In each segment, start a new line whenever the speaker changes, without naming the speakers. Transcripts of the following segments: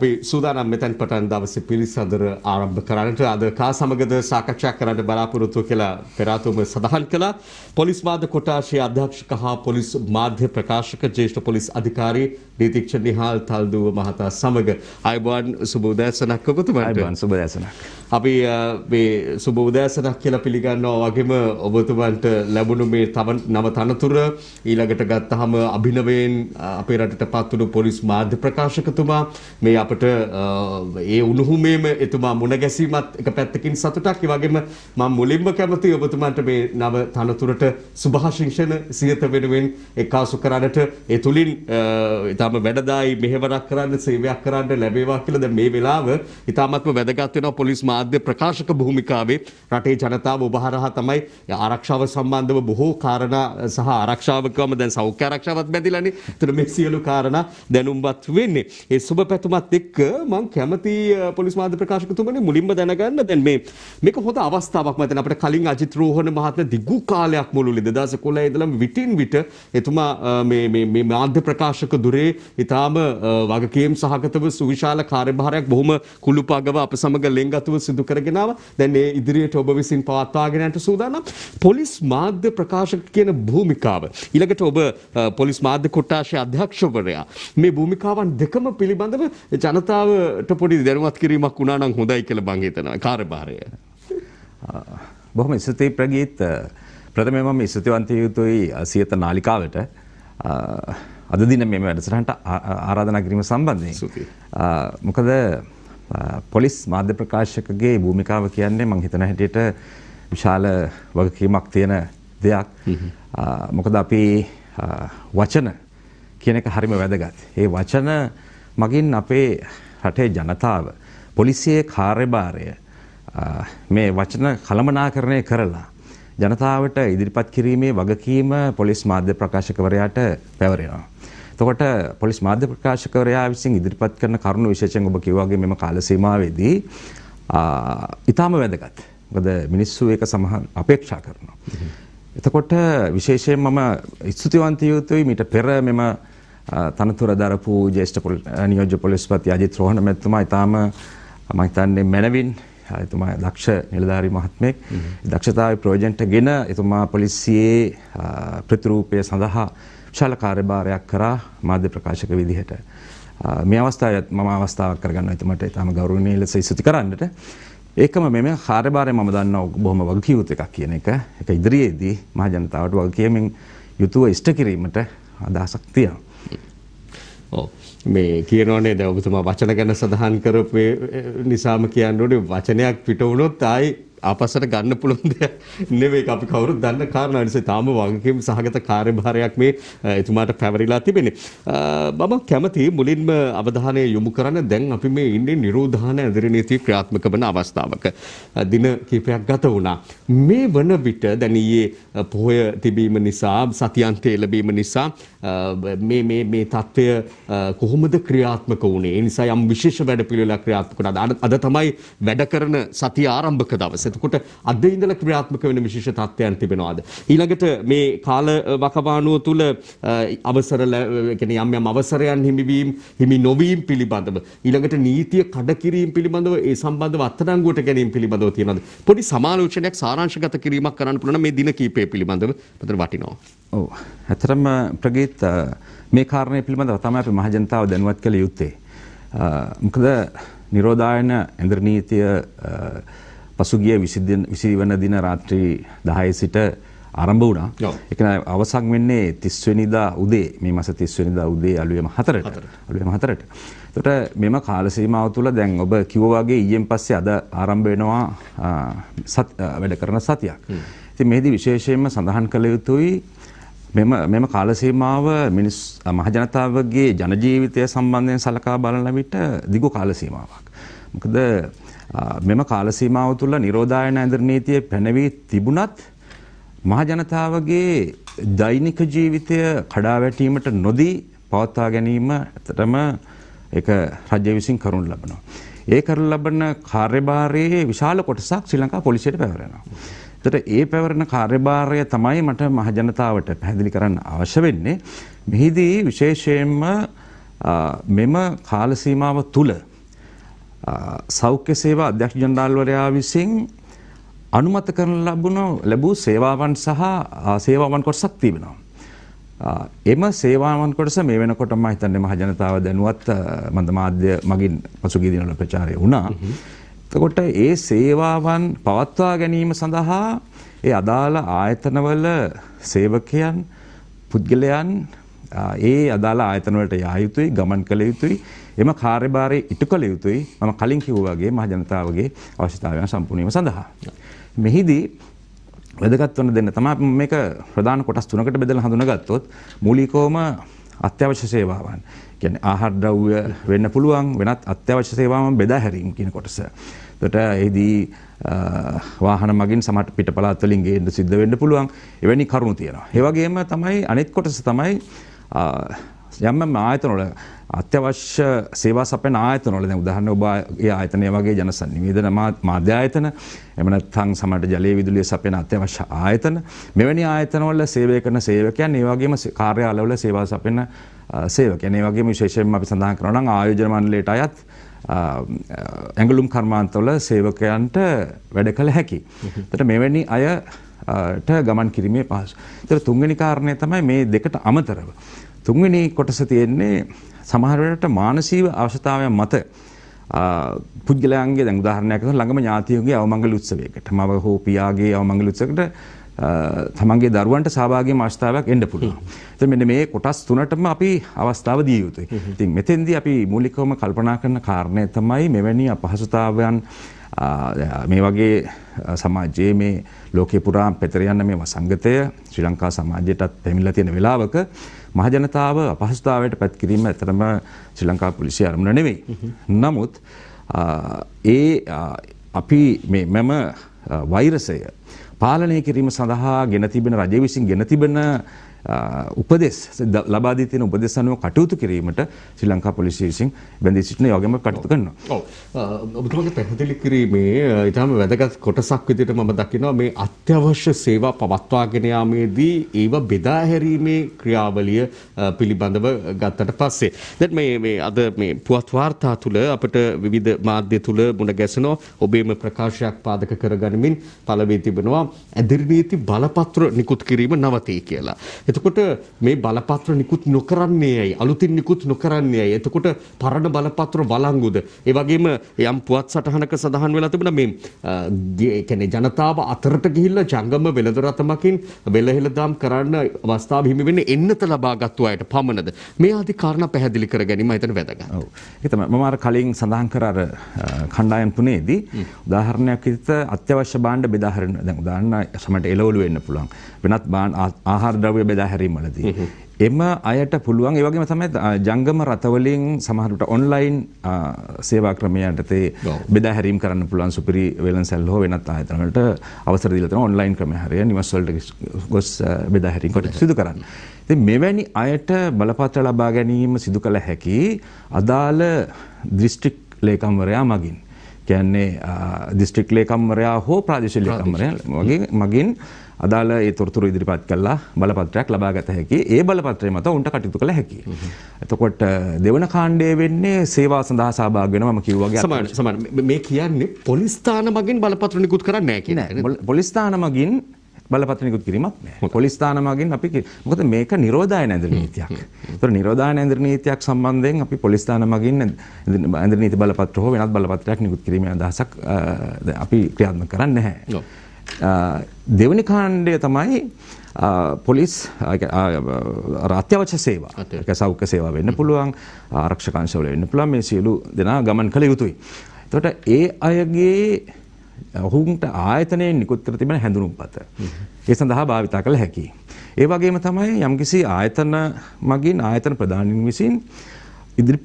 අපි සූදානම් මෙතැන් පටන් දවසේ පිළිසඳර ආරම්භ කරන්නට අද කා සමගද සාකච්ඡා කරන්න බලාපොරොත්තු කියලා පෙරාතුම සඳහන් කළා. පොලිස් මාධ්‍ය කොටාශයේ අධ්‍යක්ෂක හා පොලිස් මාධ්‍ය ප්‍රකාශක ජ්‍යෙෂ්ඨ පොලිස් අධිකාරී නීතිඥ නිහාල් තල්දුව මහතා සමග අයබෝන් සුබ උදෑසනක් ඔබතුමන්ට. අයබෝන් සුබ උදෑසනක්. අපි මේ සුබ උදෑසනක් කියලා පිළිගන්නවා වගේම ඔබතුමන්ට ලැබුණු මේ නව තනතුර ඊළඟට ගත්තාම අභිනවයෙන් අපේ රටට පත්වුණු පොලිස් මාධ්‍ය ප්‍රකාශකතුමා මේ අප අපට ඒ උණුහුමේම එතුමා මුණ ගැසීමත් එක පැත්තකින් සතුටක්. ඒ වගේම මම මුලින්ම කැමතියි ඔබතුමාට මේ නව තනතුරට සුභාශිංසන සියත වෙනුවෙන් එක්කාසු කරන්නට ඒ තුලින් ඊටම වැඩදායි මෙහෙවරක් කරන්න සේවයක් කරන්න ලැබේවා කියලා දැන් මේ වෙලාව ඊටමත්ම වැදගත් වෙනවා පොලිස් මාධ්‍ය ප්‍රකාශක භූමිකාවේ රටේ ජනතාව ඔබ හරහා තමයි ආරක්ෂාව සම්බන්ධව බොහෝ කාරණා සහ ආරක්ෂාවකම දැන් සෞඛ්‍ය ආරක්ෂාවත් බැඳිලානේ. එතන මේ සියලු කාරණා දැනුම්වත් වෙන්නේ. ඒ සුබ පැතුමත් එක්ක මං කැමති පොලිස් මාධ්‍ය ප්‍රකාශකතුමනි මුලින්ම දැනගන්න දැන් මේ මේක හොඳ අවස්ථාවක් මම දැන් අපිට කලින් අජිත් රෝහණ මහත්මයා දිගු කාලයක් මුළුල්ලේ 2011 ඉඳලම විටින් විට එතුමා මේ මේ මේ මාධ්‍ය ප්‍රකාශක දුරේ ඊටාම වගකීම් සහගතව සුවිශාල කාර්යභාරයක් බොහොම කුළුපගව අප සමග ලෙන්ගතුව සිදු කරගෙන ආවා. දැන් මේ ඉදිරියට ඔබ විසින් පවත්වාගෙන යන්න සූදානම්. පොලිස් මාධ්‍ය ප්‍රකාශක කියන භූමිකාව ඊළඟට ඔබ පොලිස් මාධ්‍ය කොට්ටාශයේ අධ්‍යක්ෂවරයා මේ භූමිකාවන් දෙකම පිළිබඳව ජනතාවට පොඩි දැනුවත් කිරීමක් වුණා නම් හොඳයි කියලා මං හිතනවා කාර්යභාරය.
බොහොම ස්තුතියි ප්‍රගීත් ප්‍රථමයෙන් මම ස්තුතිවන්ත යුතුයි සියත නාලිකාවට අද දින මේ වැඩසටහනට ආරාධනා කිරීම සම්බන්ධයෙන්. මොකද පොලිස් මාධ්‍ය ප්‍රකාශකගේ භූමිකාව කියන්නේ මං හිතන හැටියට විශාල වගකීමක් තියෙන දෙයක්. මොකද අපි වචන කියන එක හරිම වැදගත්. ඒ වචන මගින් අපේ රටේ ජනතාව පොලිසියේ කාර්යභාරය මේ වචන කළමනාකරණය කරලා ජනතාවට ඉදිරිපත් කිරීමේ වගකීම පොලිස් මාධ්‍ය ප්‍රකාශකවරයාට පැවරෙනවා. එතකොට පොලිස් මාධ්‍ය ප්‍රකාශකවරයා විසින් ඉදිරිපත් කරන කරුණු විශේෂයෙන් ඔබ කිව්වා වගේ මෙම කාල සීමාවේදී ඊටාම වැදගත්. මොකද මිනිස්සු ඒක සමහර අපේක්ෂා කරනවා. එතකොට විශේෂයෙන් මම ස්තුතිවන්ත යුතුයි මීට පෙර මෙම තනතුර දරපු ජේෂ්ඨ නියෝජ්‍ය පොලිස්පති අජිත් රෝහණ මැතිතුමා ඊටාම මම හිතන්නේ මැනවින් එතුමා දක්ෂ නිලධාරී මහත්මයෙක් දක්ෂතාවයේ ප්‍රයෝජනට ගෙන එතුමා පොලිසියේ ප්‍රතිරූපය සඳහා විශාල කාර්යභාරයක් කරා මාධ්‍ය ප්‍රකාශක විදිහට මේ අවස්ථාවත් මම අවස්ථාවක් කරගන්න එතුමට ඊටාම ගෞරවනීය ලෙස ඉස්තුති කරන්නට ඒකම මෙම කාර්යභාරය මම දන්නවා බොහොම වගකීමත් එකක් කියන එක. ඒක ඉදිරියේදී මහ ජනතාවට වගකීමෙන් යුතුව ඉෂ්ට කිරීමට අදහසක් තියෙනවා.
මේ කියනෝනේ දැන් ඔබතුමා වචන ගැන සඳහන් කරපු නිසාම කියන්න ඕනේ වචනයක් පිට වුණොත් ආයි ආපස්සට ගන්න පුළුවන් දෙයක් නෙවෙයි අපි කවුරුත් දන්න කාරණා නිසා තාම වගකීම් සහගත කාර්යභාරයක් මේ එතුමාට පැවරිලා තිබෙන්නේ. මම කැමති මුලින්ම අවධානය යොමු කරන්න දැන් අපි මේ ඉන්නේ නිරෝධාන ඇඳිරි නීති ක්‍රියාත්මක වන අවස්ථාවක. දින කිහිපයක් ගත වුණා. මේ වන විට දැන් ඊයේ පොහොය තිබීම නිසා සතියන්තය ලැබීම නිසා මේ මේ මේ தত্ত্বය කොහොමද ක්‍රියාත්මක වුණේ? ඒ නිසා යම් විශේෂ වැඩපිළිවෙලක් ක්‍රියාත්මක වුණාද? අද තමයි වැඩ කරන සතිය ආරම්භක දවස. එතකොට අද ඉඳලා ක්‍රියාත්මක වෙන විශේෂ තත්ත්වයන් තිබෙනවාද? ඊළඟට මේ කාල වකවානුව තුළ අවසර කියන්නේ යම් යම් අවසරයන් හිමිවීම හිමි නොවීම පිළිබඳව ඊළඟට නීතිය කඩකිරීම පිළිබඳව ඒ සම්බන්ධව අත්අඩංගුවට ගැනීම පිළිබඳව තියෙනවාද? පොඩි සමාලෝචනයක් සාරාංශගත කිරීමක් කරන්න පුළුවන් මේ දින කීපය පිළිබඳව මතට වටිනවා.
ඔව්. ඇත්තටම ප්‍රගීත් මේ කාරණය පිළිබඳව තමයි අපි මහජනතාව දැනුවත් කළ යුත්තේ. මොකද නිරෝධායන ඇඳර් නීතිය පසුගිය 20 20 වෙනි දින රාත්‍රී 10 සිට ආරම්භ වුණා. ඒක අවසන් වෙන්නේ 30 වෙනිදා උදේ මේ මාස 30 වෙනිදා උදේ අලුයම 4ට. අලුයම 4ට. එතකොට මෙම කාල සීමාව තුළ දැන් ඔබ කිව්වා වගේ ඊයෙන් පස්සේ අද ආරම්භ වෙනවා වැඩ කරන සතියක්. ඉතින් මේදී විශේෂයෙන්ම සඳහන් කළ යුතුයි මෙම මෙම කාල සීමාව මිනිස් මහජනතාවගේ ජන ජීවිතය සම්බන්ධයෙන් සලකා බලන විට දිගු කාල සීමාවක්. මොකද මෙම කාලසීමාව තුළ නිරෝධායන ඇඳර් නීතිය පැනවී තිබුණත් මහජනතාවගේ දෛනික ජීවිතය කඩාවැටීමට නොදී පවත්වා ගැනීම ඇතටම එක රජ්‍ය විසින් කරුණු ලබනවා. ඒ කරු ලබන කාර්යභාරයේ විශාල කොටසක් ශ්‍රී ලංකා පොලිසියට පැවරෙනවා. එතට ඒ පැවරණ කාර්යභාරය තමයි මට මහජනතාවට පැහැදිලි කරන්න අවශ්‍ය වෙන්නේ. මෙහිදී විශේෂයෙන්ම මෙම කාලසීමාව තුළ සෞඛ්‍ය සේවා අධ්‍යක්ෂ ජනරාල්වරයා විසින් අනුමත කරන ලැබුණ ලැබූ සේවාවන් සහ සේවාවන් කොටසක් තිබෙනවා. එම සේවාවන් කොටස මේ වෙනකොට මම හිතන්නේ මහ ජනතාව දැනුවත් මන්ද මාධ්‍ය මගින් පසුගිය දිනවල ප්‍රචාරය වුණා. එතකොට ඒ සේවාවන් පවත්වා ගැනීම සඳහා ඒ අදාළ ආයතනවල සේවකයන් පුද්ගලයන් ඒ අදාළ ආයතන වලට යා යුතුයි, ගමන් කළ යුතුයි, එම කාර්යභාරයේ ඉටු කළ යුතුයි. මම කලින් කිව්වා වගේ මහ ජනතාවගේ අවශ්‍යතාවයන් සම්පූර්ණ සඳහා. මෙහිදී වැදගත් වන දෙන්න තමයි මේක ප්‍රධාන කොටස් තුනකට බෙදලා හඳුනගත්තොත් මූලිකවම අත්‍යවශ්‍ය සේවාවන් කියන්නේ ආහාර ද්‍රව්‍ය වෙන්න පුළුවන් වෙනත් අත්‍යවශ්‍ය සේවාවන් බෙදා හැරීම කියන කොටස. එතකොට එහිදී වාහන මගින් සමහර පිටපලාත් වලින් ගේන්න සිද්ධ වෙන්න පුළුවන්. එවැනි කරුණු තියෙනවා. ඒ වගේම තමයි අනෙත් කොටස තමයි යම්ම ආයතනොල අත්‍යවශ්‍ය සේවා සපෙන ආයතනොල දැන් උදාහරණ ඔබගේ ආයතනය වගේ ජන සම්නිවේදන මාධ්‍ය ආයතන එහෙම නැත්නම් සමහරට ජලය විදුලිය සපෙන අත්‍යවශ්‍ය ආයතන මෙවැනි ආයතනවල සේවය කරන සේවකයන් ඒ වගේම කාර්යාලවල සේවා සපෙන සේවකයන් ඒ වගේම විශේෂයෙන්ම අපි සඳහන් කරනවා නම් ආයෝජන මණ්ඩලයට අයත් ඇඟලුම් කර්මාන්තවල සේවකයන්ට වැඩ කළ හැකි. එතකොට මෙවැනි අයට ගමන් කිරීමේ පහසු. ඒතර තුන්වෙනි කාරණය තමයි මේ දෙකට අමතරව තුන්වෙනි කොටස තියෙන්නේ සමහර වෙලට මානසික අවශ්‍යතාවයන් මත පුද්ගලයන්ගේ දැන් උදාහරණයක් ගත්තොත් ළඟම ඥාතියෙකුගේ අවමංගල උත්සවයකට මව හෝ පියාගේ අවමංගල උත්සවයකට තමන්ගේ දරුවන්ට සහභාගීම අවස්ථාවක් එන්න පුළුවන්. ඉතින් මෙන්න මේ කොටස් තුනටම අපි අවස්ථාව දිය යුතුයි. ඉතින් මෙතෙන්දී අපි මූලිකවම කල්පනා කරන කාරණය තමයි මෙවැනි අපහසුතාවයන් මේ වගේ සමාජයේ මේ ලෝකේ පුරා පෙතර යන මේ වසංගතය ශ්‍රී ලංකා සමාජයටත් පැමිණලා තියෙන වෙලාවක මහජනතාව අපහසුතාවයට පැත් කිරීම ඇතරම ශ්‍රී ලංකා පොලිසිය අරමුණ නෙවෙයි. නමුත් ඒ අපි මෙම වෛරසය පාලනය කිරීම සඳහා ගෙන තිබෙන රජය විසින් ගෙන තිබෙන උපදෙස් ලබා දී තියෙන උපදෙස් අනුව කටයුතු කිරීමට
ශ්‍රී ලංකා පොලිසිය විසින් බැඳී සිටින යෝගයම කටයුතු කරනවා. ඔව්. ඔබතුමාගේ පැහැදිලි කිරීමේ ඊටම වැදගත් කොටසක් විදිහට මම දකිනවා මේ අත්‍යවශ්‍ය සේවා පවත්වාගෙන යාමේදී ඒව බෙදා හැරීමේ ක්‍රියාවලිය පිළිබඳව ගත්තට පස්සේ දැන් මේ මේ අද මේ පුවත් වාර්තා තුල අපිට විවිධ මාධ්‍ය තුල මුණ ගැසෙනවා ඔබේම ප්‍රකාශයක් පාදක කරගනිමින් පළවී තිබෙනවා ඇදිරි නීති බලපත්‍ර නිකුත් කිරීම නවතී කියලා. එතකොට මේ බලපත්‍ර නිකුත් නොකරන්නේ ඇයි? අලුතින් නිකුත් නොකරන්නේ ඇයි? එතකොට පරණ බලපත්‍ර වළංගුද? ඒ වගේම යම් පුවත් සටහනක සඳහන් වෙලා තිබුණා මේ ඒ කියන්නේ ජනතාව අතරට ගිහිල්ලා ජංගම වෙළඳරතමකින් වෙළහෙළදාම් කරන්න අවස්ථාව හිමි වෙන්නේ එන්නත ලබාගත්තු අයට පමණද? මේ ආදී කාරණා පැහැදිලි කර ගැනීම හිතන වැදගත්. ඔව්. ඒක තමයි මම අර කලින් සඳහන් කර අර කණ්ඩායම් තුනේදී
උදාහරණයක් විදිහට අත්‍යවශ්‍ය භාණ්ඩ බෙදා හරින දැන් උදාහරණ සමට එළවලු වෙන්න පුළුවන්. වෙනත් ආහාර ද්‍රව්‍ය බෙදා හැරීමවලදී. එම අයට පුළුවන් ඒ වගේම තමයි ජංගම රථවලින් සමහරට ඔන්ලයින් සේවා ක්‍රමය යටතේ බෙදා හැරීම් කරන්න පුළුවන් සුපිරි වෙළඳසැල් හෝ වෙනත් ආයතන වලට අවසර දීලා තියෙනවා ඔන්ලයින් ක්‍රමය හරිය නිවස් වලට ගොස් බෙදා හැරීම් කොට සිදු කරන්න. ඉතින් මෙවැනි අයට බලපත්‍ර ලබා ගැනීම සිදු කළ හැකි අදාළ දිස්ත්‍රික් ලේකම්වරයා මගින්. කියන්නේ දිස්ත්‍රික් ලේකම්වරයා හෝ ප්‍රාදේශීය ලේකම්වරයා මගින් අදාළ ඒ තොරතුරු ඉදිරිපත් කළා බලපත්‍රයක් ලබා ගත හැකි. ඒ බලපත්‍රය මත උන්ට කටයුතු කළ හැකි. එතකොට දෙවන කාණ්ඩය වෙන්නේ සේවා සඳහා සහභාගී වෙනවා මම කිව්වා වගේ. සමහර
සමහර මේ කියන්නේ පොලිස්
ස්ථාන මගින් බලපත්‍ර නිකුත් කරන්නේ නැහැ කියන්නේ. පොලිස් ස්ථාන මගින් බලපත්‍රනිකුත් කිරීමක් නෑ පොලිස්ථානමගින් අපි මොකද මේක නිරෝධායන ඇඳර නීතියක්. ඒතර නිරෝධායන ඇඳර නීතියක් සම්බන්ධයෙන් අපි පොලිස්ථානමගින් ඇඳර නීති බලපත්‍ර හෝ වෙනත් බලපත්‍රයක් නිකුත් කිරීමේ අදහසක් අපි ක්‍රියාත්මක කරන්නේ නැහැ. දෙවනි කාණ්ඩය තමයි පොලිස් අත්‍යවශ්‍ය සේවා එක සෞඛ්‍ය සේවා වෙන්න පුළුවන් ආරක්ෂකංශවල වෙන්න පුළුවන් මේ සියලු දෙනා ගමන් කළ යුතුයි. එතකොට ඒ අයගේ ඔහුන්ට ආයතනයෙන් නිකුත් කර තිබෙන හැඳුනුම්පත. ඒ සඳහා භාවිතා කළ හැකියි. ඒ වගේම තමයි යම්කිසි ආයතන මගින් ආයතන ප්‍රධානීන් විසින් ඉදිරි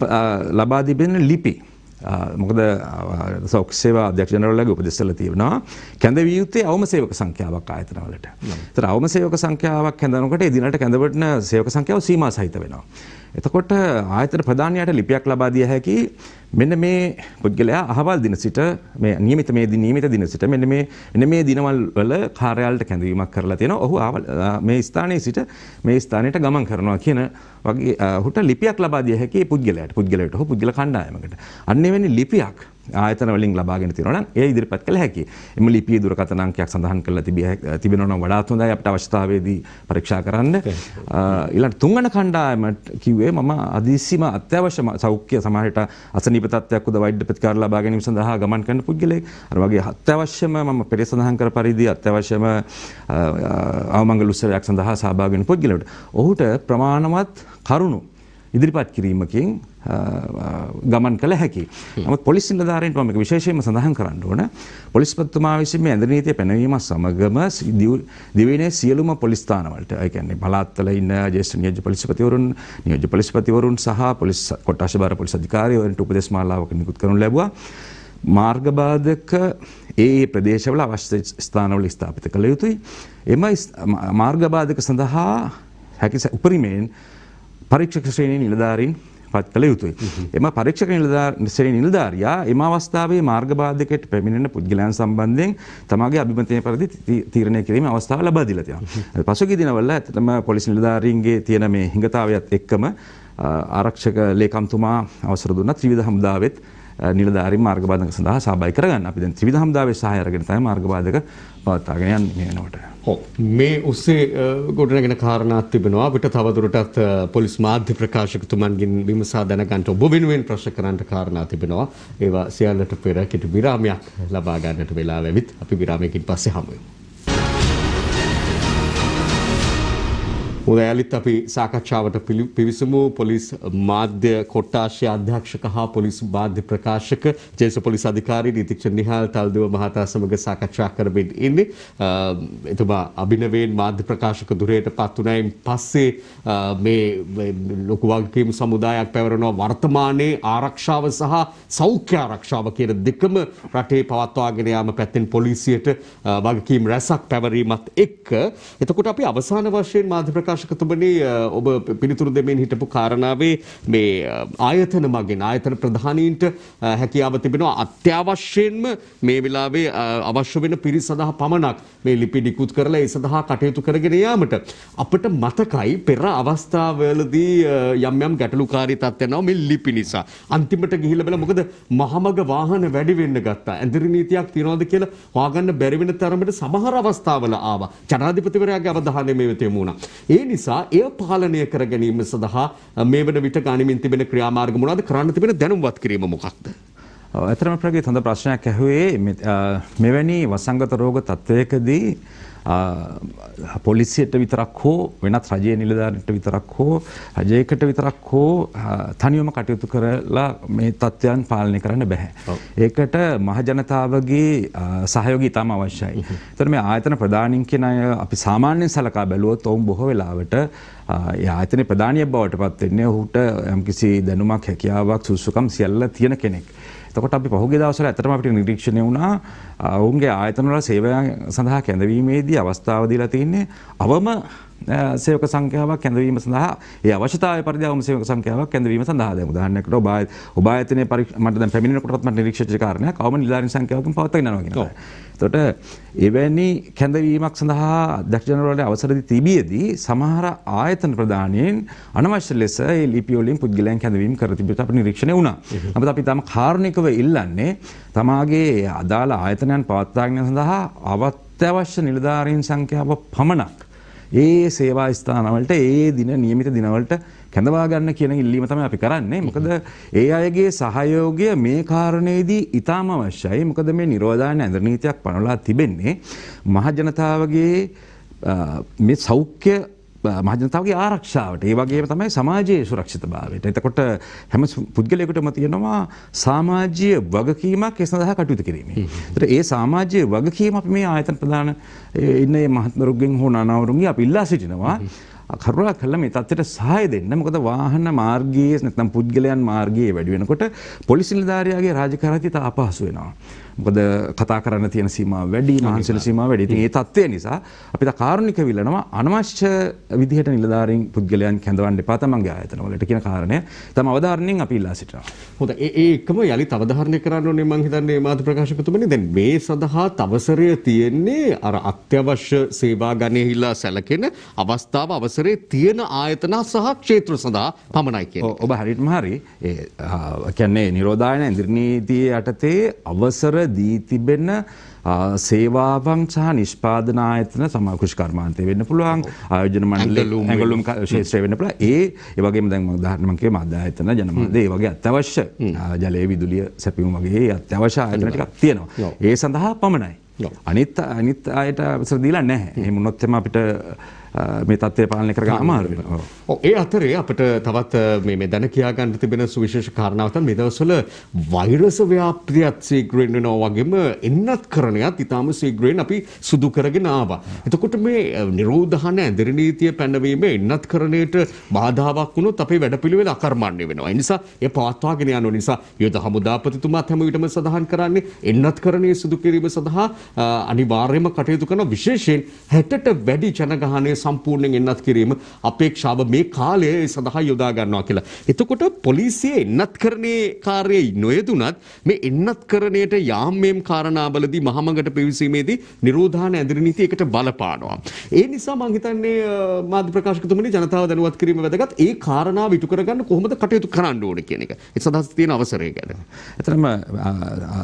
ලබා තිබෙන ලිපි මොකද සෞඛ්‍ය සේවා අධ්‍යක්ෂ ජනරල්ලගේ උපදෙස්වල තියෙනවා කැඳවිය යුත්තේ අවම සේවක සංඛ්‍යාවක් ආයතනවලට. ඒතර අවම සේවක සංඛ්‍යාවක් කැඳනකොට ඒ දිනකට කැඳවටන සේවක සංඛ්‍යාව සීමා සහිත වෙනවා. එතකොට ආයතන ප්‍රධානියාට ලිපියක් ලබා දිය හැකි මෙන්න මේ පුද්ගලයා අහවල් දින සිට මේ નિયમિત මේ નિયમિત දින සිට මෙන්න මේ මෙන්න මේ දිනවල වල කාර්යාලයට කැඳවීමක් කරලා තියෙනවා. ඔහු මේ ස්ථානයේ සිට මේ ස්ථානයට ගමන් කරනවා කියන වගේ ඔහුට ලිපියක් ලබා දිය හැකි පුද්ගලයාට. පුද්ගලයාට ඔහු පුද්ගල කණ්ඩායමකට. අන්න එවැනි ලිපියක් ආයතන වලින් ලබාගෙන තියෙනවා නම් ඒ ඉදිරිපත් කළ හැකියි. එම ලිපියේ දුරකථන අංකයක් සඳහන් කරලා තිබෙනවා නම් වඩාත් හොඳයි අපිට අවශ්‍යතාවයේදී පරීක්ෂා කරන්න. ඊළඟ තුන්වන කණ්ඩායම කිව්වේ මම අදිසිම අත්‍යවශ්‍ය සෞඛ්‍ය සමහරට අසනීප තත්ත්වයක් උදා වෛද්‍ය ප්‍රතිකාර ලබා ගැනීම සඳහා ගමන් කරන පුද්ගලයෙක්. අර වගේ අත්‍යවශ්‍යම මම පෙර සඳහන් කර පරිදි අත්‍යවශ්‍යම අවමංගල උත්සවයක් සඳහා සහභාගී වෙන පුද්ගලයෙකුට ඔහුට ප්‍රමාණවත් කරුණු ඉදිරිපත් කිරීමකින් ගමන් කළ හැකි. නමුත් පොලිස් නිලධාරීන්ට මම විශේෂයෙන්ම සඳහන් කරන්න ඕන පොලිස්පතිතුමා විසින් මේ ඇඳ නීතිය පැනවීම සමගම දිවයිනේ සියලුම පොලිස් ස්ථානවලට ඒ කියන්නේ පළාත්වල ඉන්න ජ්‍යෙෂ්ඨ නියෝජ්‍ය පොලිස්පතිවරුන් නියෝජ්‍ය පොලිස්පතිවරුන් සහ පොලිස් කොට්ටාශභාර පොලිස් අධිකාරීවරුන්ට උපදේශ මාලාවක නිකුත් කරනු ලැබුවා. මාර්ගබාධක ඒ ප්‍රදේශවල අවශ්‍ය ස්ථානවල ස්ථාපිත කළ යුතුයි. එම මාර්ගබාධක සඳහා හැකි උපරිමයෙන් පරීක්ෂක ශ්‍රේණී නිලධාරීන් පත් කළ යුතුයි. එම පරීක්ෂක ශ්‍රේණී නිලධාරියා එම අවස්ථාවේ මාර්ගබාධකයට පැමිණෙන පුද්ගලයන් සම්බන්ධයෙන් තමගේ අභිමතය පරිදි තීරණය කිරීමේ අවස්ථාව ලබා දීලා තියෙනවා. පසුගිය දිනවල ඇත්තටම පොලිස් නිලධාරීන්ගේ තියෙන මේ හිඟතාවයත් එක්කම ආරක්ෂක ලේකම්තුමා අවසර දුන්නා ත්‍රිවිධ හමුදාවෙත් නිලධාරීන් මාර්ගබාධක සඳහා සහභාගී කරගන්න. අපි දැන්
ත්‍රිවිධ හමුදාවේ සහාය අරගෙන තමයි මාර්ගබාධක පවත්වාගෙන යන්නේ මේ වෙනකොට. මේ ඔස්සේ ගොඩනැගෙන කාරණාත් තිබෙනවා අපිට තවදුරටත් පොලිස් මාධ්‍ය ප්‍රකාශකතුමන්ගෙන් විමසා දැනගන්න ඔබ වෙනුවෙන් ප්‍රශ්න කරන්නට කාරණා තිබෙනවා ඒවා සියල්ලට පෙර කෙටි විරාමයක් ලබා ගන්නට වෙලාව ඇවිත් අපි විරාමයකින් පස්සේ හමු වෙමු උදෑලිත් අපි සාකච්ඡාවට පිවිසමු පොලිස් මාධ්‍ය කොට්ටාශය අධ්‍යක්ෂක හා පොලිස් මාධ්‍ය ප්‍රකාශක ජේස පොලිස් අධිකාරී නීතික්ෂ නිහාල් තල්දව මහතා සමග සාකච්ඡා කරමින් ඉන්නේ. එතුමා අභිනවයෙන් මාධ්‍ය ප්‍රකාශක දුරයට පත් වුණයින් පස්සේ මේ ලොකු වගකීම් සමුදායක් පැවරනවා වර්තමානයේ ආරක්ෂාව සහ සෞඛ්‍ය ආරක්ෂාව කියන දෙකම රටේ පවත්වාගෙන යාම පැත්තෙන් පොලිසියට වගකීම් රැසක් පැවරීමත් එක්ක එතකොට අපි අවසාන වශයෙන් මාධ්‍ය ප්‍රකාශක ප්‍රකාශකතුමනි ඔබ පිළිතුරු දෙමින් හිටපු කාරණාවේ මේ ආයතන මගින් ආයතන ප්‍රධානීන්ට හැකියාව තිබෙනවා අත්‍යවශ්‍යයෙන්ම මේ වෙලාවේ අවශ්‍ය වෙන පිරිස සඳහා පමණක් මේ ලිපි නිකුත් කරලා ඒ සඳහා කටයුතු කරගෙන යාමට අපිට මතකයි පෙර අවස්ථාවලදී යම් යම් ගැටලුකාරී තත්ත්වයන් මේ ලිපි නිසා අන්තිමට ගිහිල්ලා බල මොකද මහමග වාහන වැඩි වෙන්න ගත්තා ඇඳිරි නීතියක් තියනවාද කියලා හොයාගන්න බැරි වෙන තරමට සමහර අවස්ථාවල ආවා ජනාධිපතිවරයාගේ අවධානය මේ වෙත යොමු වුණා ඒ නිසා එය පාලනය කර ගැනීම සඳහා මේ වන විට ගනිමින් තිබෙන ක්‍රියාමාර්ග මොනවාද කරන්න තිබෙන දැනුම්වත් කිරීම මොකක්ද?
ඇතරම ප්‍රගේ හොඳ ප්‍රශ්නයක් ඇහුවේ මෙවැනි වසංගත රෝග තත්ත්වයකදී පොලිසියට විතරක් හෝ වෙනත් රජයේ නිලධාරීන්ට විතරක් හෝ රජයකට විතරක් හෝ තනියම කටයුතු කරලා මේ තත්ත්වයන් පාලනය කරන්න බෑ. ඒකට මහජනතාවගේ සහයෝගය ඉතාම අවශ්‍යයි. ඒතර මේ ආයතන ප්‍රධානින් කියන අය අපි සාමාන්‍යයෙන් සලකා බැලුවොත් ඔවුන් බොහෝ වෙලාවට ඒ ආයතන ප්‍රධානිය බවට පත් වෙන්නේ ඔහුට යම්කිසි දැනුමක් හැකියාවක් සුසුකම් සියල්ල තියෙන කෙනෙක්. එතකොට අපි පහුගිය දවස්වල ඇත්තටම අපිට නිරීක්ෂණය වුණා ඔවුන්ගේ ආයතන වල සේවයන් සඳහා කැඳවීමේදී අවස්ථාව දීලා තියෙන්නේ අවම සේවක සංඛ්‍යාවක් කැඳවීම සඳහා ඒ අවශ්‍යතාවය පරිදි අවම සේවක සංඛ්‍යාවක් කැඳවීම සඳහා දැන් උදාහරණයකට ඔබ ඔබ ආයතනයේ මට දැන් පැමිණෙනකොටත් මට නිරීක්ෂිත කාරණයක් අවම නිලධාරීන් සංඛ්‍යාවකින් පවත්වාගෙන යනවා කියනවා. එතකොට එවැනි කැඳවීමක් සඳහා අධ්‍යක්ෂ ජනරලට අවසර දී තිබියදී සමහර ආයතන ප්‍රධානීන් අනවශ්‍ය ලෙස ඒ ලිපි වලින් පුද්ගලයන් කැඳවීම කර තිබෙත් අපේ නිරීක්ෂණය වුණා. අපිට අපි තම කාරුණිකව ඉල්ලන්නේ තමාගේ අදාළ ආයතනයන් පවත්වාගෙන සඳහා අත්‍යවශ්‍ය නිලධාරීන් සංඛ්‍යාව පමණක් ඒ සේවා ස්ථානවලට ඒ දින නියමිත දිනවලට කැඳවා ගන්න කියන ඉල්ලීම තමයි අපි කරන්නේ. මොකද ඒ අයගේ සහයෝගය මේ කාරණේදී ඊටාම අවශ්‍යයි. මොකද මේ නිරෝධායන ඇඳ නීතියක් පනවලා තිබෙන්නේ මහජනතාවගේ මේ සෞඛ්‍ය මහජනතාවගේ ආරක්ෂාවට ඒ වගේ තමයි සමාජයේ සුරක්ෂිත භාවයට එතකොට හැම පුද්ගලයකුටම තියෙනවා සාමාජ්‍යය වගකීමක් ඒ සඳහා කටයුතු කිරීම. ඒ සාමාජ්‍යය වගකීම අප මේ ආයතන ප්‍රධාන ඉන්න මහත්මරුගෙන් හෝ අනවරුන්ගේ අප ඉල්ලා සිටිනවා. කරුණා කළම මේ තත්ත්වයට සහාය දෙන්න. මොකද වාහන මාර්ගයේ නැත්නම් පුද්ගලයන් මාර්ගයේ වැඩි වෙනකොට පොලිසි නිලධාරියාගේ රාජකාරිය අපහසු වෙනවා. මොකද කතා කරන්න තියෙන සීමාව වැඩි මහන්සිල සීමාව වැඩි. ඉතින් ඒ தත්ත්වය නිසා අපිට කාරුණික විලනවා අනවශ්‍ය විදිහට නිලධාරීන් පුද්ගලයන් කැඳවන්න එපා තමන්ගේ ආයතනවලට කියන කාරණය තම අවධාරණයෙන්
අපි ඉල්ලා සිටිනවා. හොඳයි. ඒ ඒ එකම යලි තවධාරණය කරන්න ඕනේ මං හිතන්නේ මාධ්‍ය ප්‍රකාශකතුමනි දැන් මේ සඳහා තවසරය තියෙන්නේ අර අත්‍යවශ්‍ය සේවා ගණයහිලා සැලකෙන අවස්ථාව අවසරේ තියෙන ආයතන සහ ක්ෂේත්‍ර සඳහා පමණයි කියන්නේ. ඔබ හරියටම හරි. ඒ
කියන්නේ නිරෝධායන ඉදිරි නීතිය යටතේ අවසර දී තිබෙන සේවාවන් සහ නිෂ්පාදන ආයතන තමයි කෘෂි කර්මාන්තය වෙන්න පුළුවන් ආයෝජන මණ්ඩල ඇඟලුම් ක්ෂේත්‍රය වෙන්න පුළුවන් ඒ ඒ වගේම දැන් මම උදාහරණ මම කියේ මධ්‍ය ආයතන ජනමාධ්‍ය ඒ වගේ අත්‍යවශ්‍ය ජලය විදුලිය සැපයුම් වගේ අත්‍යවශ්‍ය ආයතන ටිකක් තියෙනවා ඒ සඳහා පමණයි අනිත් අනිත් ආයත අවසර දීලා නැහැ එහෙම වුණොත් එම අපිට මේ තත්ත්වය පාලනය කරගන්න අමාරුයි.
ඒ අතරේ අපිට තවත් මේ දැන කියා ගන්න තිබෙන සුවිශේෂ කාරණාව තමයි මේ දවස්වල වෛරස ව්‍යාප්තියත් සීග්‍රෙන් වෙනවා වගේම එන්නත් කරණයත් ඊටාම සීග්‍රෙන් අපි සුදු කරගෙන ආවා. එතකොට මේ නිරෝධහන ඇඳිරි නීතිය පැනවීමේ එන්නත් කරණයට බාධාවක් වුණොත් අපේ වැඩපිළිවෙල අකර්මණ්‍ය වෙනවා. ඒ නිසා ඒ පවත්වාගෙන යන නිසා යුද හමුදාපතිතුමාත් හැම විටම සඳහන් කරන්නේ එන්නත් කරණයේ සුදු කිරීම සඳහා අනිවාර්යයෙන්ම කටයුතු කරන විශේෂයෙන් 60ට වැඩි ජනගහනය සම්පූර්ණයෙන් එන්නත් කිරීම අපේක්ෂාව මේ කාලය සඳහා යොදා ගන්නවා කියලා. එතකොට පොලිසිය එන්නත්කරණයේ කාර්යයේ නොයදුනත් මේ එන්නත්කරණයට යාම් මේම් කාරණාවලදී මහමඟට පිවිසීමේදී නිරෝධාන ඇඳිරි නීති එකට බලපානවා. ඒ නිසා මම හිතන්නේ මාධ්‍ය ප්‍රකාශකතුමනි ජනතාව දැනුවත් කිරීම වැදගත්. ඒ කාරණාව ඉටු කරගන්න කොහොමද කටයුතු කරන්න ඕනේ කියන එක. ඒ සඳහා තියෙන අවසරය ගැන.
එතරම්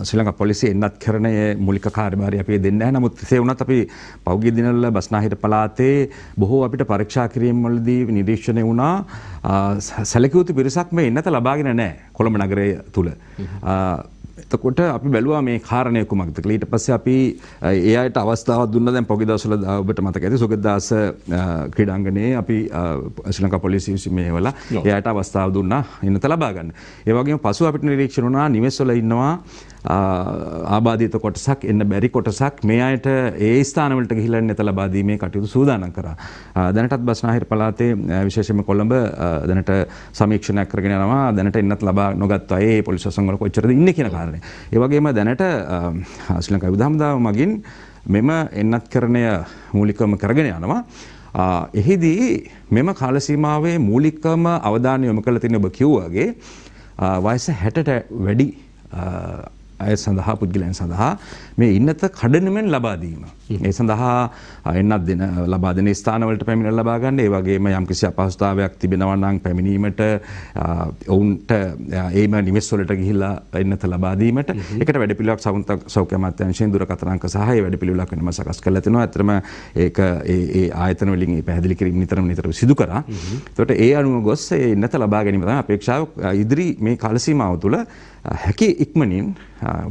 ශ්‍රී ලංකා පොලිසිය එන්නත්කරණයේ මූලික කාර්යභාරය අපි දෙන්නේ නැහැ. නමුත් ඒ වුණත් අපි පෞද්ගලික දිනවල බස්නාහිර පළාතේ බොහෝ අපිට පරීක්ෂා කිරීම්වලදී නිරීක්ෂණය වුණා සැලකයුතු පිරිසක් මේ එන්නත ලබාගෙන නෑ කොළඹ නගරය තුළ. එතකොට අපි බැලවා මේ කාරණය කුමක්ද කියලා ඊට පස්සේ අපි ඒ අයට අවස්ථාව දුන්නා දැන් පොගේ දවස්වල ඔබට මතක ඇති සුගතදාස ක්‍රීඩාංගණයේ අපි ශ්‍රී ලංකා පොලිසිය විසින් මෙහෙवला ඒ අයට අවස්ථාව දුන්නා ඉන්නත ලබා ගන්න. ඒ වගේම පසු අපිට නිරීක්ෂණ වුණා නිවෙස්වල ඉන්නවා ආබාධිත කොටසක් එන්න බැරි කොටසක් මේ අයට ඒ ස්ථානවලට ගිහිල්ලා නැත ලබා දීමේ කටයුතු සූදානම් කරා. දැනටත් බස්නාහිර පළාතේ විශේෂයෙන්ම කොළඹ දැනට සමීක්ෂණයක් කරගෙන යනවා. දැනට එන්නත් ලබා නොගත් අය ඒ පොලිස් වසංගවල කොච්චරද ඉන්නේ කියන කාරණේ. ඒ වගේම දැනට ශ්‍රී ලංකා යුද හමුදාව මගින් මෙම එන්නත් කරණය මූලිකවම කරගෙන යනවා. එහිදී මෙම කාලසීමාවේ මූලිකම අවධානය යොමු කළ තියෙන ඔබ කිව්වාගේ වයස 60ට වැඩි අය සඳහා පුද්ගලයන් සඳහා මේ ඉන්නත කඩනමෙන් ලබාදීම. ඒ සඳහා එන්නත් දෙන ලබාදන ස්ථානවලට පැමිණ ලබාගන්න ඒ වගේම යම්කිසි අපහස්ථාවයක් තිබෙනවන්නන් පැමිණීමට ඔවුන්ට ඒම නිවෙස්වලට ගිහිල්ලා එන්නත ලබාදීමට එක වැඩපිලක් සවන්ත සෞඛ්‍යමත්‍යංශයෙන් දුරකතරංක සහය වැඩපිළිවෙලක් වෙනම සකස් කරලා තිනවා. අතරම ඒක ඒ ආයතන වලින් ඒ පැහැදිලි කිරීම නිතරම නිතරම සිදු කරා. එතකොට ඒ අනුව ගොස් ඒ එන්නත ලබා ගැනීම තමයි අපේක්ෂාව ඉදිරි මේ කාල සීමාව තුළ හැකි ඉක්මනින්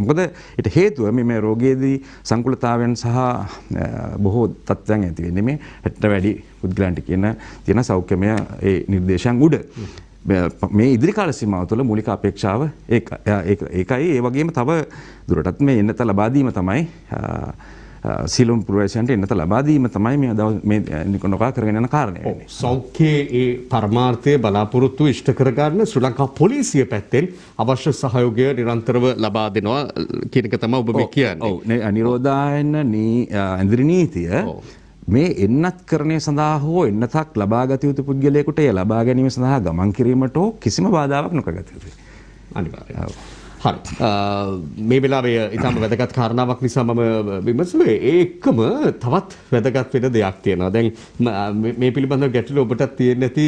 මොකද ඊට හේතුව මේ රෝගයේදී සංකුලතාවයන් සහ බොහෝ තත්ත්වයන් ඇති වෙන්නේ මේ 60ට වැඩි පුද්ගලයන්ට කියන තියෙන සෞඛ්‍යමය ඒ නිර්දේශයන් උඩ මේ ඉදිරි කාල සීමාව තුළ මූලික අපේක්ෂාව ඒකයි ඒ වගේම තව දුරටත් මේ එන්නත ලබා දීම තමයි සිලුම් පුරවේශයන්ට එන්නත ලබාදීම තමයි මේ දව නොකා කරගෙන
යන කාරණය. සෞඛ්‍යයේ ඒ පරමාර්ථය බලාපොරොත්තු ඉෂ්ට කරගන්න ශ්‍රී ලංකා පොලිසිය පැත්තෙන් අවශ්‍ය සහයෝගය නිරන්තරව ලබා දෙනවා කියන එක තමයි ඔබ මේ කියන්නේ. ඔව් අනිරෝධායන ඇඳිරි නීතිය මේ එන්නත් කරණය සඳහා
හෝ එන්නතක් ලබාගත යුතු පුද්ගලයෙකුට එය ලබා ගැනීම සඳහා ගමන් කිරීමට හෝ කිසිම බාධාවක් නොකර ගත
යුතුයි. අනිවාර්යයෙන්. හරි මේ වෙලාවේ ඉතාම වැදගත් කාරණාවක් නිසා මම විමසුවේ ඒකම තවත් වැදගත් වෙන දෙයක් තියෙනවා. දැන් මේ පිළිබඳව ගැටලු ඔබටත් තියෙන්නේ නැති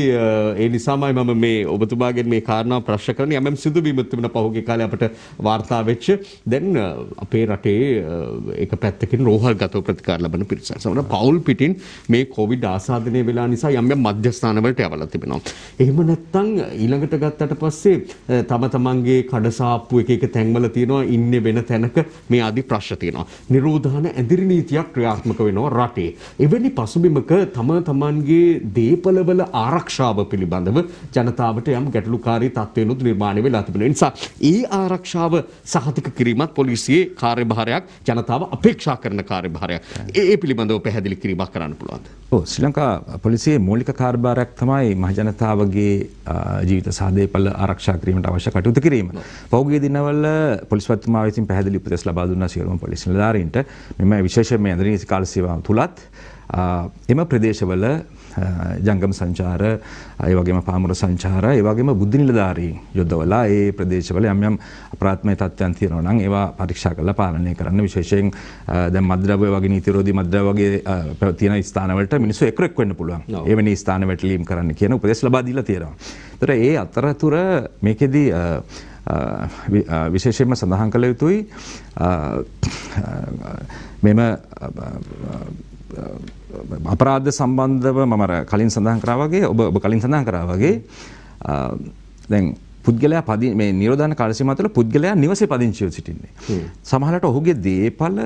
ඒ නිසාමයි මම මේ ඔබතුමාගෙන් මේ කාරණාව ප්‍රශ්න කරන්නේ. යම් යම් සිදුවීම් තිබුණා පහුගිය කාලේ අපට වාර්තා වෙච්ච. දැන් අපේ රටේ ඒක පැත්තකින් රෝහල්ගතව ප්‍රතිකාර ලබන පිරිසක්. සමහර පවුල් පිටින් මේ කොවිඩ් ආසාදනය වෙලා නිසා යම් යම් මධ්‍යස්ථානවලට යවලා තිබෙනවා. එහෙම නැත්නම් ඊළඟට ගත්තට පස්සේ තම තමන්ගේ කඩසාප්පු එක එක තැන්වල තියෙනවා ඉන්නේ වෙන තැනක මේ ආදී ප්‍රශ්න තියෙනවා. නිරෝධාන ඇඳිරි නීතියක් ක්‍රියාත්මක වෙනවා රටේ. එවැනි පසුබිමක තම තමන්ගේ දේපලවල ආරක්ෂාව පිළිබඳව ජනතාවට යම් ගැටලුකාරී තත්ත්වයනුත් නිර්මාණය වෙලා තිබෙන නිසා ඒ ආරක්ෂාව සහතික කිරීමත් පොලිසියේ කාර්යභාරයක් ජනතාව අපේක්ෂා කරන කාර්යභාරයක්. ඒ පිළිබඳව පැහැදිලි කිරීමක් කරන්න පුළුවන්.
ඔව් ශ්‍රී ලංකා පොලිසියේ මූලික කාර්යභාරයක් තමයි මහජනතාවගේ ජීවිත සාදේපල ආරක්ෂා කිරීමට අවශ්‍ය කටයුතු කිරීම. පෞගේ දින දිනවල පොලිස්වත්තුමා විසින් පැහැදිලි උපදෙස් ලබා දුන්නා සියලුම පොලිස් නිලධාරීන්ට මෙම විශේෂයෙන්ම ඇඳනී කාල සේවාව තුලත් එම ප්‍රදේශවල ජංගම සංචාර ඒ වගේම පාමුර සංචාර ඒ වගේම බුද්ධ නිලධාරීන් යොදවලා ඒ ප්‍රදේශවල යම් යම් අපරාධමය තත්ත්වයන් තියෙනවා නම් ඒවා පරීක්ෂා කරලා පාලනය කරන්න විශේෂයෙන් දැන් මද්ද්‍රව්‍ය වගේ නීතිරෝධී මද්ද්‍රව්‍ය වගේ තියෙන ස්ථානවලට මිනිස්සු එක්ක එක් වෙන්න පුළුවන්. එවැනි ස්ථාන වැටලීම් කරන්න කියන උපදෙස් ලබා දීලා තියෙනවා. ඒතර ඒ අතරතුර මේකෙදී විශේෂයෙන්ම සඳහන් කළ යුතුයි මෙම අපරාධ සම්බන්ධව මම කලින් සඳහන් කරා වගේ ඔබ ඔබ කලින් සඳහන් කරා වගේ දැන් පුද්ගලයා පදි මේ නිරෝධන කාලසීමාව තුළ පුද්ගලයා නිවසේ පදිංචිව සිටින්නේ. සමහරවිට ඔහුගේ දේපල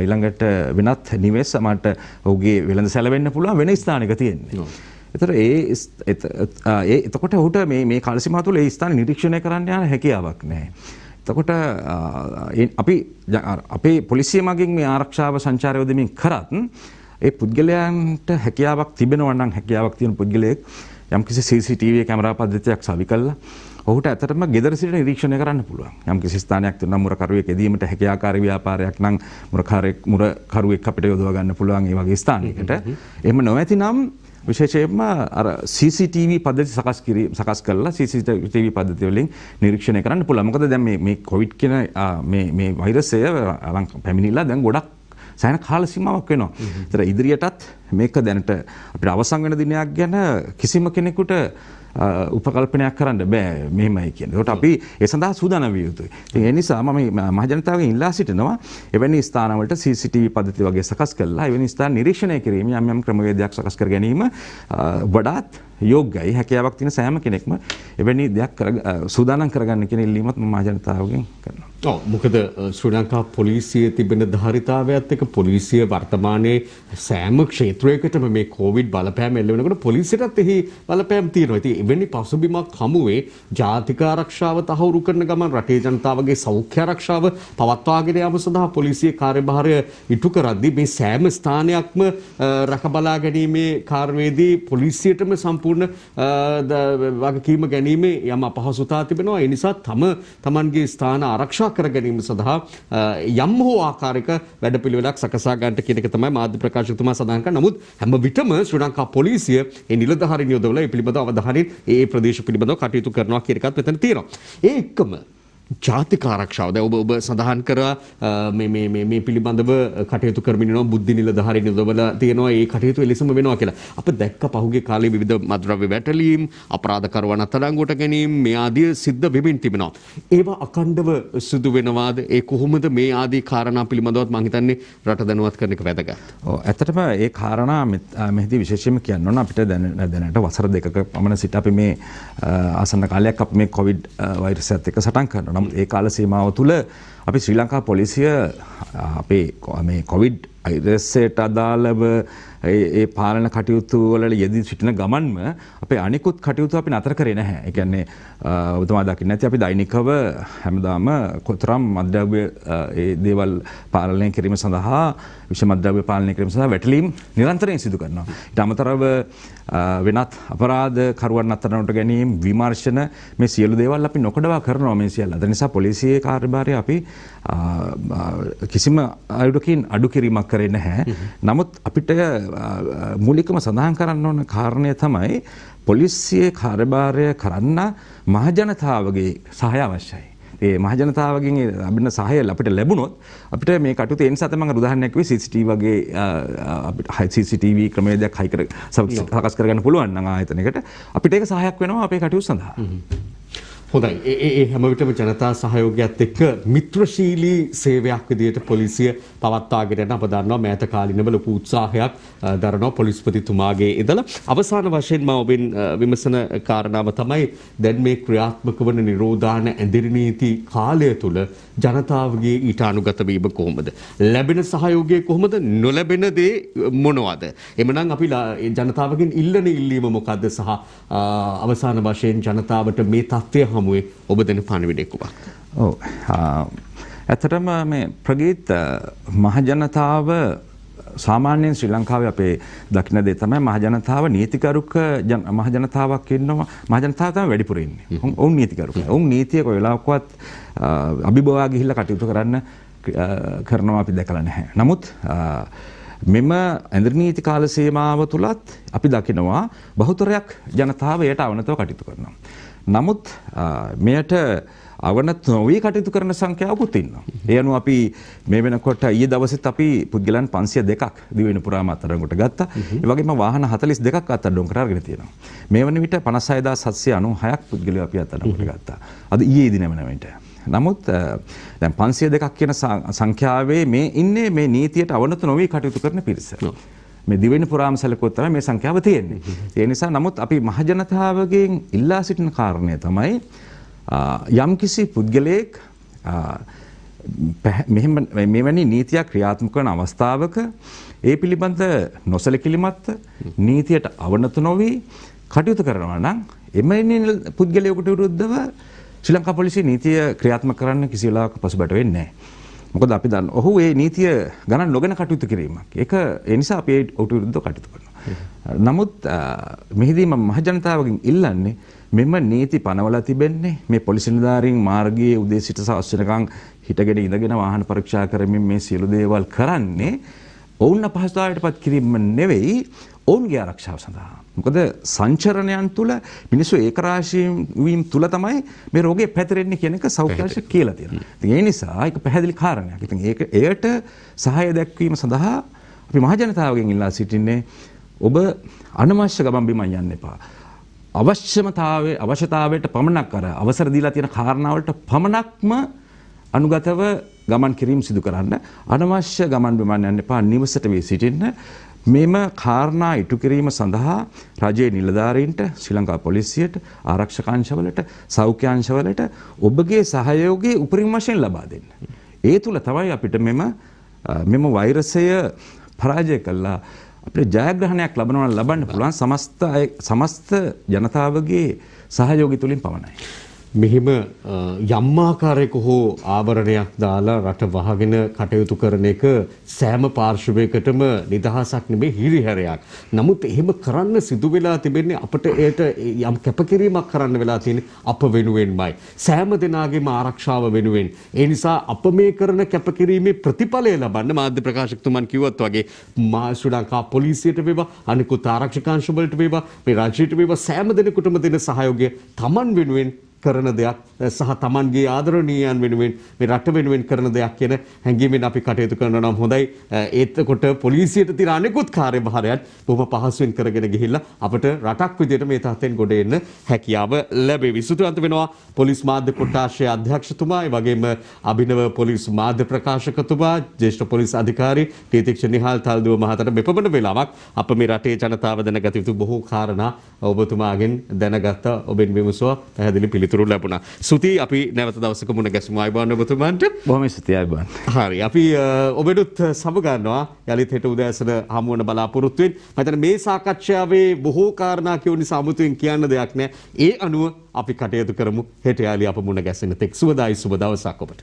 ඊළඟට වෙනත් නිවෙස් සමහරට ඔහුගේ වෙළඳ සැලවෙන්න පුළුවන් වෙන ස්ථානයක තියෙන්නේ. එතකොට ඒ ඒ එතකොට ඔහුට මේ මේ කාලසීමාව තුළ ඒ ස්ථාන නිරීක්ෂණය කරන්න යන හැකියාවක් නැහැ. එතකොට අපි අපේ පොලිසිය මගින් මේ ආරක්ෂාව සංචාරය යොදමින් කරත් ඒ පුද්ගලයන්ට හැකියාවක් තිබෙනවා නම් හැකියාවක් තියෙන පුද්ගලයෙක් යම්කිසි CCTV කැමරා පද්ධතියක් සවි කළා ඔහුට ඇත්තටම ගෙදර සිට නිරීක්ෂණය කරන්න පුළුවන්. යම්කිසි ස්ථානයක් තුන මුරකරුවෙක් එදීමට හැකියාකාරී ව්‍යාපාරයක් නම් මුරකාරයෙක් මුරකරුවෙක් අපිට යොදවා ගන්න පුළුවන් ඒ වගේ ස්ථානයකට. එහෙම නොවැතිනම් විශේෂයෙන්ම අර CCTV පද්ධති සකස් කිරීම සකස් කරලා CCTV පද්ධති වලින් නිරීක්ෂණය කරන්න පුළුවන්. මොකද දැන් මේ මේ COVID කියන මේ මේ වෛරසය පැමිණිලා දැන් ගොඩක් සෑන කාල සීමාවක් වෙනවා. ඒතර ඉදිරියටත් මේක දැනට අපිට අවසන් වෙන දිනයක් ගැන කිසිම කෙනෙකුට උපකල්පනයක් කරන්න බෑ මෙහෙමයි කියන්නේ. ඒකට අපි ඒ සඳහා සූදානම් විය යුතුයි. ඉතින් ඒ නිසා මම මහජනතාවගෙන් ඉල්ලා සිටිනවා එවැනි ස්ථානවලට CCTV පද්ධති වගේ සකස් කළා එවැනි ස්ථාන නිරීක්ෂණය කිරීම යම් යම් ක්‍රමවේදයක් සකස් කර ගැනීම වඩාත් යෝග්‍යයි. හැකියාවක් තියෙන සෑම කෙනෙක්ම එවැනි දෙයක් සූදානම් කරගන්න කියන ඉල්ලීමත් මම මහජනතාවගෙන් කරනවා.
ඔව් මොකද ශ්‍රී ලංකා පොලිසියේ තිබෙන ධාරිතාවයත් එක්ක පොලිසිය වර්තමානයේ සෑම ක්ෂේත්‍රයකටම මේ කොවිඩ් බලපෑම එල්ල වෙනකොට පොලිසියටත් එහි බලපෑම් තියෙනවා. ඉතින් එවැනි පසුබිමක් හමුවේ ජාතික ආරක්ෂාව තහවුරු කරන ගමන් රටේ ජනතාවගේ සෞඛ්‍ය ආරක්ෂාව පවත්වාගෙන යාම සඳහා පොලිසිය කාර්යභාරය ඉටු කරද්දී මේ සෑම ස්ථානයක්ම රකබලා ගැනීමේ කාර්යවේදී පොලිසියටම සම්පූර්ණ වගකීම ගැනීම යම් අපහසුතාවක් තිබෙනවා. ඒ නිසා තම තමන්ගේ ස්ථාන ආරක්ෂා කර ගැනීම සඳහා යම් හෝ ආකාරයක වැඩපිළිවෙලක් සකසා ගන්නට කියන එක තමයි මාධ්‍ය ප්‍රකාශකතුමා සඳහන් කරන්නේ. නමුත් හැම විටම ශ්‍රී ලංකා පොලිසිය ඒ නිලධාරීන් යොදවලා ඒ පිළිබඳව අවධානයෙන් ඒ ප්‍රදේශ පිළිබඳව කටයුතු කරනවා කියන එකත් මෙතන තියෙනවා. ඒ එක්කම ජාතික ආරක්ෂාව දැන් ඔබ ඔබ සඳහන් කරා මේ මේ මේ මේ පිළිබඳව කටයුතු කරමින් ඉනවා බුද්ධි නිලධාරී නියොදවලා තියෙනවා ඒ කටයුතු එලෙසම වෙනවා කියලා. අප දැක්ක පහුගිය කාලේ විවිධ මද්‍රව්‍ය වැටලීම්, අපරාධකරුවන් අත්අඩංගුවට ගැනීම මේ ආදී සිද්ධ වෙමින් තිබෙනවා. ඒවා අකණ්ඩව සිදු වෙනවාද? ඒ කොහොමද මේ ආදී කාරණා පිළිබඳවත් මම හිතන්නේ රට දැනුවත් කරන එක වැදගත්.
ඔව් ඇත්තටම ඒ කාරණා මෙහිදී විශේෂයෙන්ම කියන්න ඕන අපිට දැනට වසර දෙකක පමණ සිට අපි මේ ආසන්න කාලයක් අපි මේ කොවිඩ් වෛරසයත් එක්ක සටන් කරනවා. තියෙනවා. නමුත් ඒ කාල සීමාව තුළ අපි ශ්‍රී ලංකා පොලිසිය අපේ මේ කොවිඩ් අයිරස්සයට අදාළව ඒ පාලන කටයුතු වල යෙදී සිටින ගමන්ම අපේ අනිකුත් කටයුතු අපි නතර කරේ නැහැ. ඒ කියන්නේ ඔබතුමා දකින්න ඇති අපි දෛනිකව හැමදාම කොතරම් මද්ද්‍රව්‍ය ඒ දේවල් පාලනය කිරීම සඳහා විශේෂ මද්ද්‍රව්‍ය පාලනය කිරීම සඳහා වැටලීම් නිරන්තරයෙන් සිදු කරනවා. ඊට අමතරව වෙනත් අපරාධ කරුවන් අතරනට ගැනීම විමර්ශන මේ සියලු දේවල් අපි නොකඩවා කරනවා මේ සියල්ල. ඒ නිසා පොලිසියේ කාර්යභාරය අපි කිසිම අයුරකින් අඩු කිරීමක් කරේ නැහැ. නමුත් අපිට මූලිකම සඳහන් කරන්න ඕන කාරණය තමයි පොලිසියේ කාර්යභාරය කරන්න මහජනතාවගේ සහය අවශ්‍යයි. ඒ මහජනතාවගෙන් ලැබෙන සහය අපිට ලැබුණොත් අපිට මේ කටයුතු එන් සතම උදාහරණයක් වේ CCTV වගේ අපිට CCTV ක්‍රමවේදයක් හයිකර සකස්
කරගන්න පුළුවන් නම් ආයතනයකට අපිට ඒක සහයක් වෙනවා අපේ කටයුතු සඳහා. හොඳයි. ඒ ඒ හැම විටම ජනතා සහයෝගයත් එක්ක මිත්‍රශීලී සේවයක් විදිහට පොලිසිය පවත්වාගෙන යන අප දන්නවා මෑත කාලිනව ලොකු උත්සාහයක් දරනවා පොලිස්පතිතුමාගේ ඉඳලා. අවසාන වශයෙන් මම ඔබෙන් විමසන කාරණාව තමයි දැන් මේ ක්‍රියාත්මක වන නිරෝධාන ඇඳිරි නීති කාලය තුල ජනතාවගේ ඊට අනුගත වීම කොහොමද? ලැබෙන සහයෝගය කොහොමද? නොලැබෙන දේ මොනවද? එමනම් අපි ජනතාවගෙන් ඉල්ලන ඉල්ලීම මොකද්ද සහ අවසාන වශයෙන් ජනතාවට මේ தත්ත්වය හමු හමුවේ ඔබ දෙන පණිවිඩය කුමක්?
ඔව්. ඇත්තටම මේ ප්‍රගීත් මහජනතාව සාමාන්‍යයෙන් ශ්‍රී ලංකාවේ අපේ දකින දේ තමයි මහජනතාව නීතිකරුක මහජනතාවක් ඉන්නවා මහජනතාව තමයි වැඩිපුර ඉන්නේ. ඔවුන් නීතිකරුක. ඔවුන් නීතිය කොයි වෙලාවකවත් අභිබවා ගිහිල්ලා කටයුතු කරන්න කරනවා අපි දැකලා නැහැ. නමුත් මෙම ඇඳරි නීති කාල සීමාව තුලත් අපි දකිනවා බහුතරයක් ජනතාව එයට අවනතව කටයුතු කරනවා. නමුත් මෙයට අවනත් නොවී කටයුතු කරන සංඛ්‍යාවකුත් ඉන්නවා. ඒ අනුව අපි මේ වෙනකොට ඊයේ දවසෙත් අපි පුද්ගලයන් 502ක් දිවෙන පුරාම අත්අඩංගුවට ගත්තා. ඒ වගේම වාහන 42ක් අත්අඩංගුවට අරගෙන තියෙනවා. මේ වන විට 56796ක් පුද්ගලයෝ අපි අත්අඩංගුවට ගත්තා. අද ඊයේ දිනම නැවෙන්ට. නමුත් දැන් 502ක් කියන සංඛ්‍යාවේ මේ ඉන්නේ මේ නීතියට අවනත නොවී කටයුතු කරන පිරිස. මේ දිවෙන පුරාම සැලකුවොත් තමයි මේ සංඛ්‍යාව තියෙන්නේ. ඒ නිසා නමුත් අපි මහජනතාවගෙන් ඉල්ලා සිටින කාරණය තමයි යම්කිසි පුද්ගලයෙක් මෙහෙම මෙවැනි නීතියක් ක්‍රියාත්මක කරන අවස්ථාවක ඒ පිළිබඳ නොසලකිලිමත්ව නීතියට අවනත නොවි කටයුතු කරනවා නම් එමෙන්න පුද්ගලයෙකුට විරුද්ධව ශ්‍රී ලංකා පොලිසිය නීතිය ක්‍රියාත්මක කරන්න කිසි වෙලාවක පසුබට වෙන්නේ නැහැ. මොකද අපි දන්න ඔහු ඒ නීතිය ගණන් නොගෙන කටයුතු කිරීමක් ඒක ඒ නිසා අපි ඔහුට විරුද්ධව කටයුතු
කරනවා
නමුත් මෙහිදී මම මහජනතාවගෙන් ඉල්ලන්නේ මෙම නීති පනවලා තිබෙන්නේ මේ පොලිසි නිලධාරීන් මාර්ගයේ උදේ සිට සවස් වෙනකන් හිටගෙන ඉඳගෙන වාහන පරීක්ෂා කරමින් මේ සියලු දේවල් කරන්නේ ඔවුන් අපහසුතාවයටපත් කිරීම නෙවෙයි ඔවුන්ගේ ආරක්ෂාව සඳහා. මොකද සංචරණයන් තුළ මිනිස්සු ඒකරාශීවීම් තුළ තමයි මේ රෝගේ පැතිරෙන්නේ කියන එක සෞඛ්‍යශ කියලා තියෙනවා. ඉතින් ඒ නිසා ඒක පැහැදිලි කාරණයක්. ඉතින් ඒක එයට සහාය දැක්වීම සඳහා අපි මහජනතාවගෙන් ඉල්ලා සිටින්නේ ඔබ අනවශ්‍ය ගමන් බිමන් යන්න එපා. අවශ්‍යමතාවයේ අවශ්‍යතාවයට පමණක් අර අවසර දීලා තියෙන කාරණාවලට පමණක්ම අනුගතව ගමන් කිරීම සිදු කරන්න. අනවශ්‍ය ගමන් බිමන් යන්න එපා. නිවසට වී සිටින්න. මෙම කාරණා ඉටු කිරීම සඳහා රජයේ නිලධාරීන්ට ශ්‍රී ලංකා පොලිසියට ආරක්ෂක අංශවලට සෞඛ්‍ය අංශවලට ඔබගේ සහයෝගය උපරිම වශයෙන් ලබා දෙන්න. ඒ තුල තමයි අපිට මෙම මෙම වෛරසය පරාජය කළා අපිට ජයග්‍රහණයක් ලබනවා ලබන්න පුළුවන් සමස්ත සමස්ත ජනතාවගේ සහයෝගය තුලින් පමණයි. මෙහිම
යම් ආකාරයක හෝ ආවරණයක් දාලා රට වහගෙන කටයුතු කරන එක සෑම පාර්ශවයකටම නිදහසක් නෙමෙයි හිරිහැරයක්. නමුත් එහෙම කරන්න සිදු වෙලා තිබෙන්නේ අපට ඒට යම් කැපකිරීමක් කරන්න වෙලා තියෙන්නේ අප වෙනුවෙන්මයි. සෑම දෙනාගේම ආරක්ෂාව වෙනුවෙන්. ඒ නිසා අප මේ කරන කැපකිරීමේ ප්‍රතිඵලය ලබන්න මාධ්‍ය ප්‍රකාශකතුමන් කිව්වත් වගේ මා ශ්‍රී ලංකා පොලිසියට වේවා අනිකුත් ආරක්ෂක අංශවලට වේවා මේ රාජ්‍යයට වේවා සෑම දෙනෙකුටම දෙන සහයෝගය Taman වෙනුවෙන් කරන දෙයක් සහ Tamanගේ ආදරණීයයන් වෙනුවෙන් මේ රට වෙනුවෙන් කරන දෙයක් කියන හැඟීමෙන් අපි කටයුතු කරනවා නම් හොඳයි. ඒත්කොට පොලිසියට තියෙන අනෙකුත් කාර්යභාරයත් බොහොම පහසුවෙන් කරගෙන ගිහිල්ලා අපට රටක් විදියට මේ තත්ත්වෙන් ගොඩ එන්න හැකියාව ලැබේවි. සුතුවන්ත වෙනවා පොලිස් මාධ්‍ය කොට්ටාශයේ අධ්‍යක්ෂතුමා, ඒ වගේම අභිනව පොලිස් මාධ්‍ය ප්‍රකාශකතුමා, ජ්‍යෙෂ්ඨ පොලිස් අධිකාරී තීතික්ෂ නිහාල් තල්දුව මහතාට මෙපමණ වෙලාවක් අප මේ රටේ ජනතාව දැනගත යුතු බොහෝ කාරණා ඔබතුමාගෙන් දැනගත ඔබෙන් විමසුවා පැහැදිලි පිළිතුරු ලැබුණා. සුති අපි නැවත දවසක මුණ ගැසුම අයිබාන්න ඔබතුමන්ට බොහොම ස්තුතියි අයිබාන්. හරි අපි ඔබෙනුත් සමගන්නවා යලිත් හෙට උදෑසන හමුවන බලාපොරොත්තුෙන් මම මේ සාකච්ඡාවේ බොහෝ කාරණා කියු නිසා 아무තුවෙන් කියන්න දෙයක් නැහැ. ඒ අනුව අපි කටයුතු කරමු හෙට යාලි අප මුණ ගැසෙන තෙක් සුබදායි සුබ දවසක් ඔබට.